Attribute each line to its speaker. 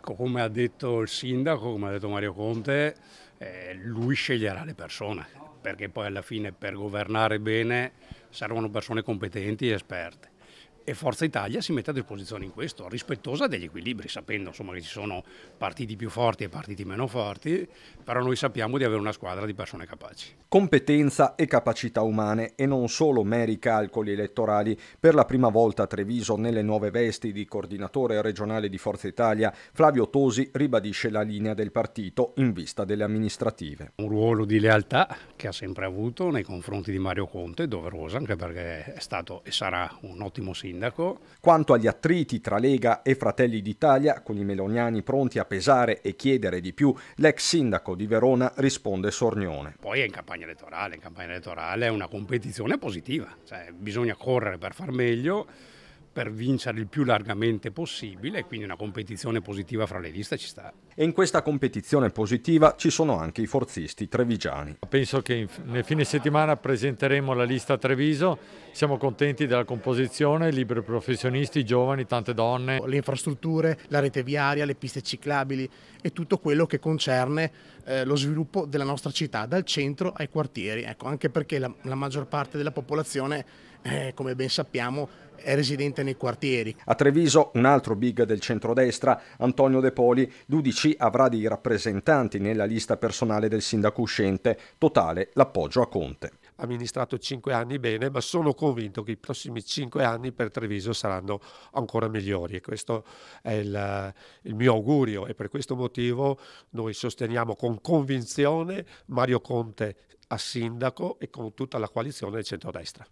Speaker 1: Come ha detto il sindaco, come ha detto Mario Conte, eh, lui sceglierà le persone, perché poi alla fine per governare bene servono persone competenti e esperte e Forza Italia si mette a disposizione in questo, rispettosa degli equilibri, sapendo insomma, che ci sono partiti più forti e partiti meno forti, però noi sappiamo di avere una squadra di persone capaci.
Speaker 2: Competenza e capacità umane e non solo meri calcoli elettorali. Per la prima volta a Treviso, nelle nuove vesti di coordinatore regionale di Forza Italia, Flavio Tosi ribadisce la linea del partito in vista delle amministrative.
Speaker 1: Un ruolo di lealtà che ha sempre avuto nei confronti di Mario Conte, doveroso anche perché
Speaker 2: è stato e sarà un ottimo sindaco sindaco. Quanto agli attriti tra Lega e Fratelli d'Italia, con i meloniani pronti a pesare e chiedere di più, l'ex sindaco di Verona risponde sornione.
Speaker 1: Poi è in campagna elettorale, in campagna elettorale è una competizione positiva, cioè bisogna correre per far meglio per vincere il più largamente possibile, quindi una
Speaker 2: competizione positiva fra le liste ci sta. E in questa competizione positiva ci sono anche i forzisti trevigiani.
Speaker 3: Penso che nel fine settimana presenteremo la lista Treviso, siamo contenti della composizione, liberi professionisti, giovani, tante donne. Le infrastrutture,
Speaker 4: la rete viaria, le piste ciclabili e tutto quello che concerne eh, lo sviluppo della nostra città, dal centro ai quartieri, ecco, anche perché la, la maggior parte della popolazione, eh, come ben sappiamo, è residente nei quartieri.
Speaker 2: A Treviso un altro big del centrodestra, Antonio De Poli, giudice 11 avrà dei rappresentanti nella lista personale del sindaco uscente, totale l'appoggio a Conte.
Speaker 3: Amministrato cinque anni bene, ma sono convinto che i prossimi cinque anni per Treviso saranno ancora migliori e questo è il, il mio augurio e per questo motivo noi sosteniamo con convinzione
Speaker 2: Mario Conte a sindaco e con tutta la coalizione del centrodestra.